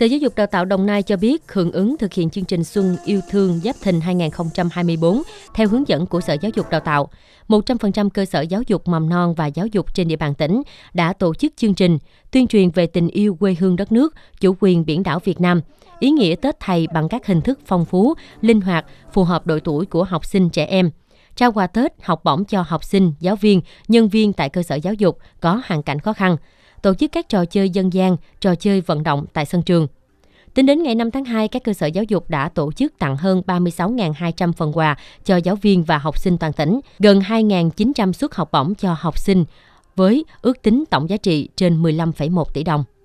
Sở Giáo dục Đào tạo Đồng Nai cho biết hưởng ứng thực hiện chương trình Xuân Yêu Thương Giáp Thìn 2024 theo hướng dẫn của Sở Giáo dục Đào tạo. 100% cơ sở giáo dục mầm non và giáo dục trên địa bàn tỉnh đã tổ chức chương trình tuyên truyền về tình yêu quê hương đất nước, chủ quyền biển đảo Việt Nam, ý nghĩa Tết Thầy bằng các hình thức phong phú, linh hoạt, phù hợp độ tuổi của học sinh trẻ em trao quà Tết, học bổng cho học sinh, giáo viên, nhân viên tại cơ sở giáo dục có hoàn cảnh khó khăn – tổ chức các trò chơi dân gian, trò chơi vận động tại sân trường. Tính đến ngày 5 tháng 2, các cơ sở giáo dục đã tổ chức tặng hơn 36.200 phần quà cho giáo viên và học sinh toàn tỉnh, gần 2.900 suất học bổng cho học sinh, với ước tính tổng giá trị trên 15,1 tỷ đồng.